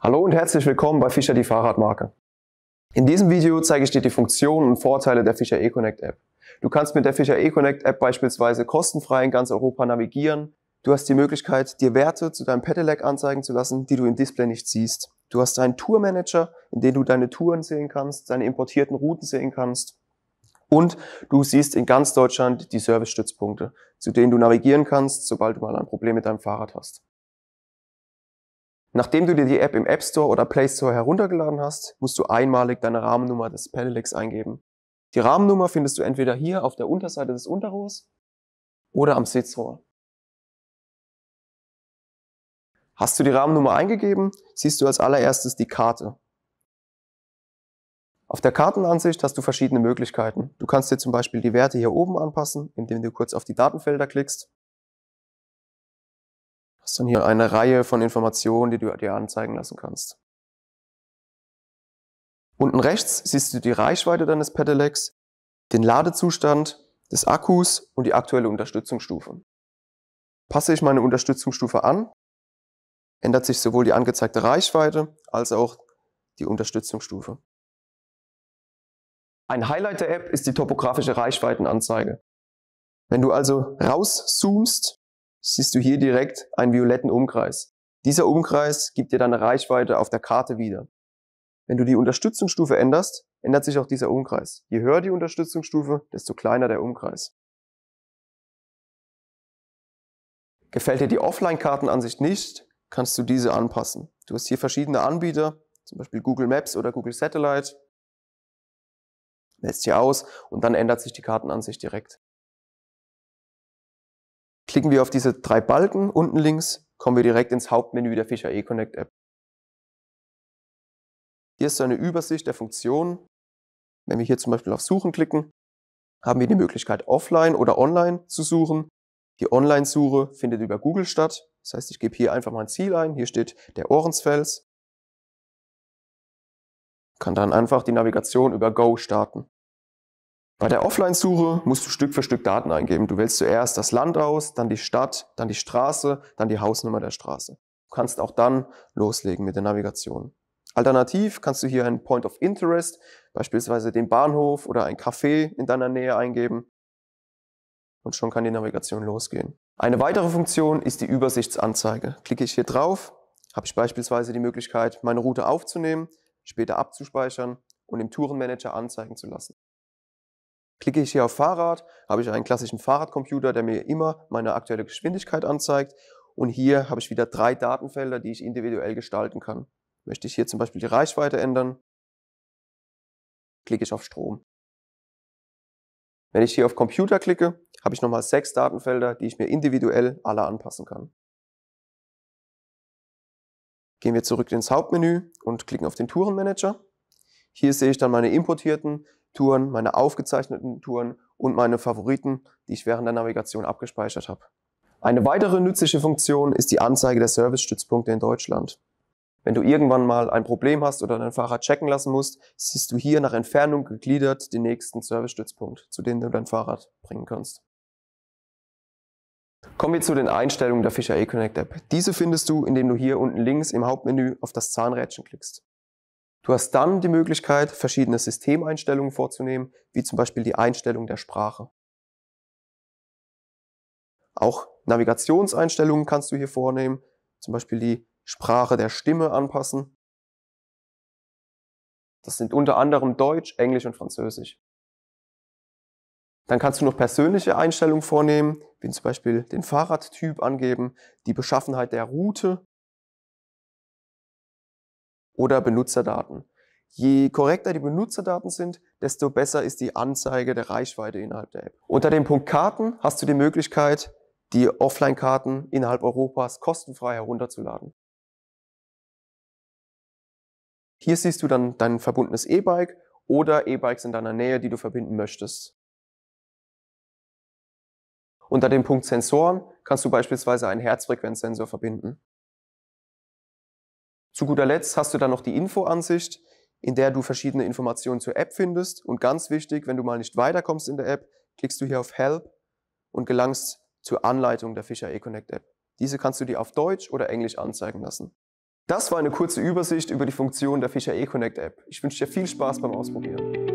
Hallo und herzlich willkommen bei Fischer die Fahrradmarke. In diesem Video zeige ich dir die Funktionen und Vorteile der Fischer eConnect App. Du kannst mit der Fischer eConnect App beispielsweise kostenfrei in ganz Europa navigieren. Du hast die Möglichkeit, dir Werte zu deinem Pedelec anzeigen zu lassen, die du im Display nicht siehst. Du hast einen Tourmanager, in dem du deine Touren sehen kannst, deine importierten Routen sehen kannst. Und du siehst in ganz Deutschland die Servicestützpunkte, zu denen du navigieren kannst, sobald du mal ein Problem mit deinem Fahrrad hast. Nachdem du dir die App im App Store oder Play Store heruntergeladen hast, musst du einmalig deine Rahmennummer des Pedelecs eingeben. Die Rahmennummer findest du entweder hier auf der Unterseite des Unterrohrs oder am Sitzrohr. Hast du die Rahmennummer eingegeben, siehst du als allererstes die Karte. Auf der Kartenansicht hast du verschiedene Möglichkeiten. Du kannst dir zum Beispiel die Werte hier oben anpassen, indem du kurz auf die Datenfelder klickst hast dann hier eine Reihe von Informationen, die du dir anzeigen lassen kannst. Unten rechts siehst du die Reichweite deines Pedelecs, den Ladezustand des Akkus und die aktuelle Unterstützungsstufe. Passe ich meine Unterstützungsstufe an, ändert sich sowohl die angezeigte Reichweite als auch die Unterstützungsstufe. Ein Highlight der App ist die topografische Reichweitenanzeige. Wenn du also rauszoomst siehst du hier direkt einen violetten Umkreis. Dieser Umkreis gibt dir deine Reichweite auf der Karte wieder. Wenn du die Unterstützungsstufe änderst, ändert sich auch dieser Umkreis. Je höher die Unterstützungsstufe, desto kleiner der Umkreis. Gefällt dir die Offline-Kartenansicht nicht, kannst du diese anpassen. Du hast hier verschiedene Anbieter, zum Beispiel Google Maps oder Google Satellite. Wählst hier aus und dann ändert sich die Kartenansicht direkt. Klicken wir auf diese drei Balken unten links, kommen wir direkt ins Hauptmenü der Fischer eConnect App. Hier ist eine Übersicht der Funktionen. Wenn wir hier zum Beispiel auf Suchen klicken, haben wir die Möglichkeit, offline oder online zu suchen. Die Online-Suche findet über Google statt. Das heißt, ich gebe hier einfach mein Ziel ein. Hier steht der Ohrensfels. kann dann einfach die Navigation über Go starten. Bei der Offline-Suche musst du Stück für Stück Daten eingeben. Du wählst zuerst das Land aus, dann die Stadt, dann die Straße, dann die Hausnummer der Straße. Du kannst auch dann loslegen mit der Navigation. Alternativ kannst du hier einen Point of Interest, beispielsweise den Bahnhof oder ein Café in deiner Nähe eingeben und schon kann die Navigation losgehen. Eine weitere Funktion ist die Übersichtsanzeige. Klicke ich hier drauf, habe ich beispielsweise die Möglichkeit, meine Route aufzunehmen, später abzuspeichern und im Tourenmanager anzeigen zu lassen. Klicke ich hier auf Fahrrad, habe ich einen klassischen Fahrradcomputer, der mir immer meine aktuelle Geschwindigkeit anzeigt. Und hier habe ich wieder drei Datenfelder, die ich individuell gestalten kann. Möchte ich hier zum Beispiel die Reichweite ändern, klicke ich auf Strom. Wenn ich hier auf Computer klicke, habe ich nochmal sechs Datenfelder, die ich mir individuell alle anpassen kann. Gehen wir zurück ins Hauptmenü und klicken auf den Tourenmanager. Hier sehe ich dann meine importierten Touren, meine aufgezeichneten Touren und meine Favoriten, die ich während der Navigation abgespeichert habe. Eine weitere nützliche Funktion ist die Anzeige der Servicestützpunkte in Deutschland. Wenn du irgendwann mal ein Problem hast oder dein Fahrrad checken lassen musst, siehst du hier nach Entfernung gegliedert den nächsten Servicestützpunkt, zu dem du dein Fahrrad bringen kannst. Kommen wir zu den Einstellungen der Fischer eConnect App. Diese findest du, indem du hier unten links im Hauptmenü auf das Zahnrädchen klickst. Du hast dann die Möglichkeit, verschiedene Systemeinstellungen vorzunehmen, wie zum Beispiel die Einstellung der Sprache. Auch Navigationseinstellungen kannst du hier vornehmen, zum Beispiel die Sprache der Stimme anpassen. Das sind unter anderem Deutsch, Englisch und Französisch. Dann kannst du noch persönliche Einstellungen vornehmen, wie zum Beispiel den Fahrradtyp angeben, die Beschaffenheit der Route oder Benutzerdaten. Je korrekter die Benutzerdaten sind, desto besser ist die Anzeige der Reichweite innerhalb der App. Unter dem Punkt Karten hast du die Möglichkeit, die Offline-Karten innerhalb Europas kostenfrei herunterzuladen. Hier siehst du dann dein verbundenes E-Bike oder E-Bikes in deiner Nähe, die du verbinden möchtest. Unter dem Punkt Sensoren kannst du beispielsweise einen Herzfrequenzsensor verbinden. Zu guter Letzt hast du dann noch die Infoansicht, in der du verschiedene Informationen zur App findest. Und ganz wichtig, wenn du mal nicht weiterkommst in der App, klickst du hier auf Help und gelangst zur Anleitung der Fischer eConnect App. Diese kannst du dir auf Deutsch oder Englisch anzeigen lassen. Das war eine kurze Übersicht über die Funktion der Fischer eConnect App. Ich wünsche dir viel Spaß beim Ausprobieren.